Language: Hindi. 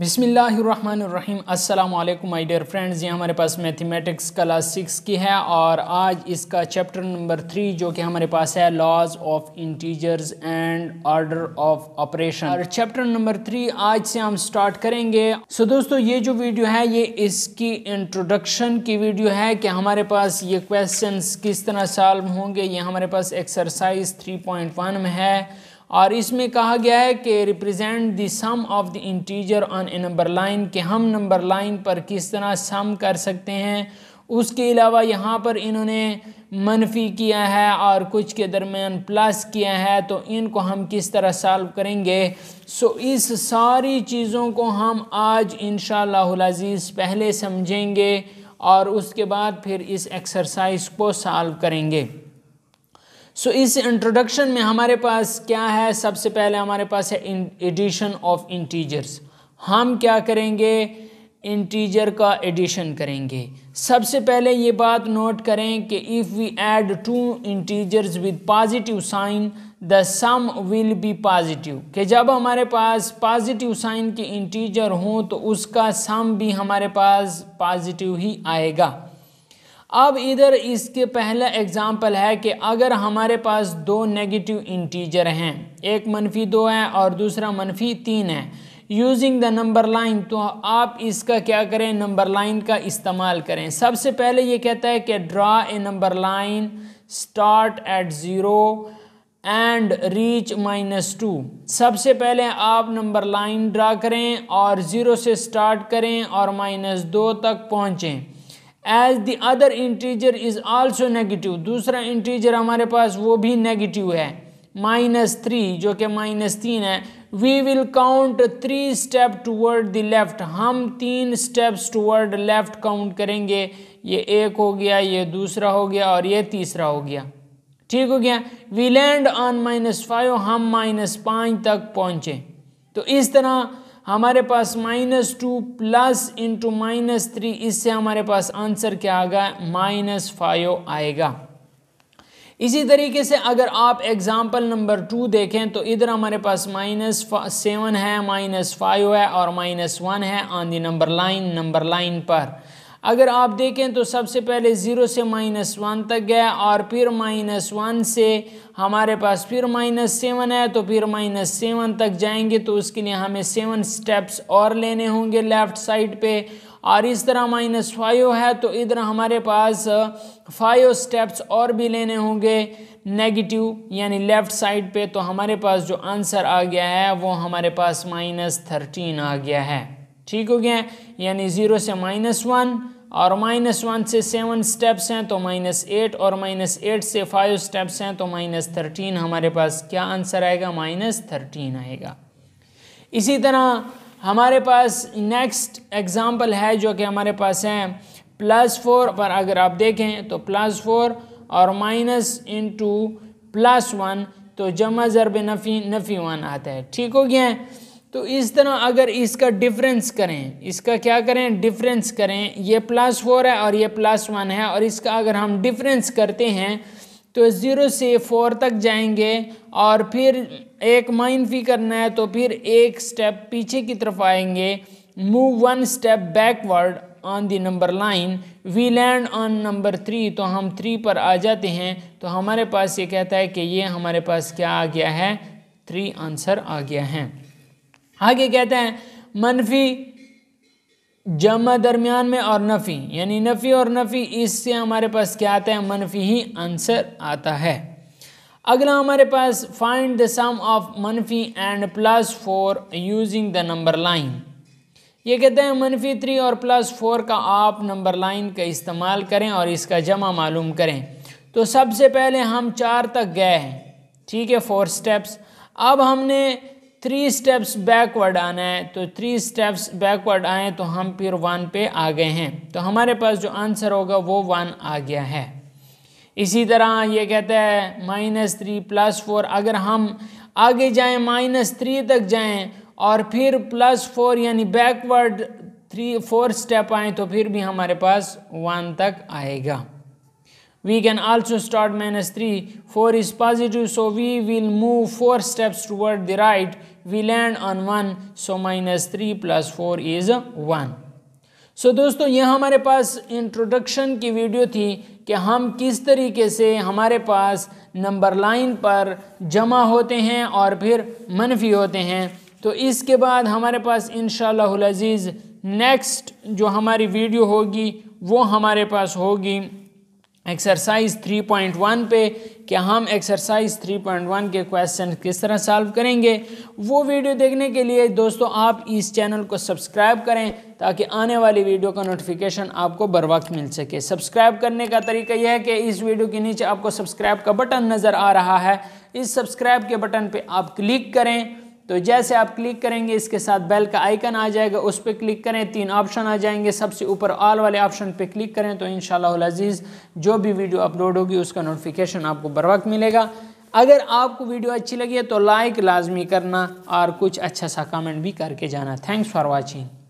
बिसमीम् अल्लाम माय डियर फ्रेंड्स ये हमारे पास मैथमेटिक्स क्लास सिक्स की है और आज इसका चैप्टर नंबर थ्री जो कि हमारे पास है laws of integers and order of operation और चैप्टर नंबर थ्री आज से हम स्टार्ट करेंगे सो so, दोस्तों ये जो वीडियो है ये इसकी इंट्रोडक्शन की वीडियो है कि हमारे पास ये क्वेश्चन किस तरह सॉल्व होंगे ये हमारे पास एक्सरसाइज थ्री में है और इसमें कहा गया है कि represent the sum of the integer on a number line के हम नंबर लाइन पर किस तरह सम कर सकते हैं उसके अलावा यहाँ पर इन्होंने मनफी किया है और कुछ के दरमियान प्लस किया है तो इनको हम किस तरह सॉल्व करेंगे सो इस सारी चीज़ों को हम आज इन अज़ीज़ पहले समझेंगे और उसके बाद फिर इस एक्सरसाइज को सॉल्व करेंगे सो so, इस इंट्रोडक्शन में हमारे पास क्या है सबसे पहले हमारे पास है एडिशन ऑफ इंटीजर्स हम क्या करेंगे इंटीजर का एडिशन करेंगे सबसे पहले ये बात नोट करें कि if we add two integers with positive sign the sum will be positive कि जब हमारे पास पॉजिटिव साइन के इंटीजर हों तो उसका सम भी हमारे पास पॉजिटिव ही आएगा अब इधर इसके पहला एग्ज़ाम्पल है कि अगर हमारे पास दो नेगेटिव इंटीजर हैं एक मनफी दो है और दूसरा मनफी तीन है यूजिंग द नंबर लाइन तो आप इसका क्या करें नंबर लाइन का इस्तेमाल करें सबसे पहले ये कहता है कि draw a number line start at zero and reach minus two सबसे पहले आप नंबर लाइन ड्रा करें और ज़ीरो से स्टार्ट करें और माइनस दो तक पहुँचें as the other integer is also negative दूसरा इंटीजर हमारे पास वो भी नेगेटिव है माइनस थ्री जो कि माइनस तीन है we will count three step toward the left हम तीन स्टेप्स टूवर्ड लेफ़्ट काउंट करेंगे ये एक हो गया ये दूसरा हो गया और ये तीसरा हो गया ठीक हो गया we land on minus five हम माइनस पाँच तक पहुँचे तो इस तरह हमारे पास minus two plus into minus three इससे हमारे पास आंसर क्या आएगा माइनस फाइव आएगा इसी तरीके से अगर आप एग्ज़ाम्पल नंबर टू देखें तो इधर हमारे पास माइनस सेवन है माइनस फाइव है और माइनस वन है on the number line number line पर अगर आप देखें तो सबसे पहले ज़ीरो से माइनस वन तक गया और फिर माइनस वन से हमारे पास फिर माइनस सेवन है तो फिर माइनस सेवन तक जाएंगे तो उसके लिए हमें सेवन स्टेप्स और लेने होंगे लेफ़्ट साइड पे और इस तरह माइनस फाइव है तो इधर हमारे पास फाइव स्टेप्स और भी लेने होंगे नेगेटिव यानी लेफ़्ट साइड पे तो हमारे पास जो आंसर आ गया है वो हमारे पास माइनस थर्टीन आ गया है ठीक हो गया यानी ज़ीरो से माइनस वन और माइनस वन से सेवन स्टेप्स हैं तो माइनस एट और माइनस एट से फाइव स्टेप्स हैं तो माइनस थर्टीन हमारे पास क्या आंसर आएगा माइनस थर्टीन आएगा इसी तरह हमारे पास नेक्स्ट एग्ज़ाम्पल है जो कि हमारे पास है प्लस फोर पर अगर आप देखें तो प्लस फोर और माइनस इंटू प्लस वन तो जमा ज़रब नफ़ी नफ़ी वन आता है ठीक हो गया है तो इस तरह अगर इसका डिफरेंस करें इसका क्या करें डिफरेंस करें ये प्लस फोर है और ये प्लस वन है और इसका अगर हम डिफरेंस करते हैं तो ज़ीरो से फोर तक जाएंगे और फिर एक माइनफी करना है तो फिर एक स्टेप पीछे की तरफ आएंगे move one step backward on the number line we land on number three तो हम थ्री पर आ जाते हैं तो हमारे पास ये कहता है कि ये हमारे पास क्या आ गया है थ्री आंसर आ गया है आगे कहते हैं मनफी जमा दरमियान में और नफ़ी यानी नफ़ी और नफ़ी इससे हमारे पास क्या आता है मनफी ही आंसर आता है अगला हमारे पास फाइंड द सम ऑफ मनफी and plus four using the number line ये कहते हैं मनफी थ्री और प्लस फोर का आप नंबर लाइन का इस्तेमाल करें और इसका जमा मालूम करें तो सबसे पहले हम चार तक गए हैं ठीक है फोर स्टेप्स अब हमने थ्री स्टेप्स बैकवर्ड आना है तो थ्री स्टेप्स बैकवर्ड आए तो हम फिर वन पे आ गए हैं तो हमारे पास जो आंसर होगा वो वन आ गया है इसी तरह ये कहता है माइनस थ्री प्लस फोर अगर हम आगे जाएं माइनस थ्री तक जाएं और फिर प्लस फोर यानी बैकवर्ड थ्री फोर स्टेप आए तो फिर भी हमारे पास वन तक आएगा we can also start minus three four is positive so we will move four steps toward the right we land on 1 so minus 3 plus 4 is 1 so so, दोस्तों यह हमारे पास इंट्रोडक्शन की वीडियो थी कि हम किस तरीके से हमारे पास नंबर लाइन पर जमा होते हैं और फिर मनफी होते हैं तो इसके बाद हमारे पास इन शजीज़ नेक्स्ट जो हमारी वीडियो होगी वो हमारे पास होगी एक्सरसाइज 3.1 पे कि हम एक्सरसाइज 3.1 के क्वेश्चन किस तरह सॉल्व करेंगे वो वीडियो देखने के लिए दोस्तों आप इस चैनल को सब्सक्राइब करें ताकि आने वाली वीडियो का नोटिफिकेशन आपको बर वक्त मिल सके सब्सक्राइब करने का तरीका यह है कि इस वीडियो के नीचे आपको सब्सक्राइब का बटन नज़र आ रहा है इस सब्सक्राइब के बटन पर आप क्लिक करें तो जैसे आप क्लिक करेंगे इसके साथ बेल का आइकन आ जाएगा उस पर क्लिक करें तीन ऑप्शन आ जाएंगे सबसे ऊपर ऑल वाले ऑप्शन पे क्लिक करें तो इन अजीज़ जो भी वीडियो अपलोड होगी उसका नोटिफिकेशन आपको बर वक्त मिलेगा अगर आपको वीडियो अच्छी लगी है तो लाइक लाजमी करना और कुछ अच्छा सा कमेंट भी करके जाना थैंक्स फॉर वॉचिंग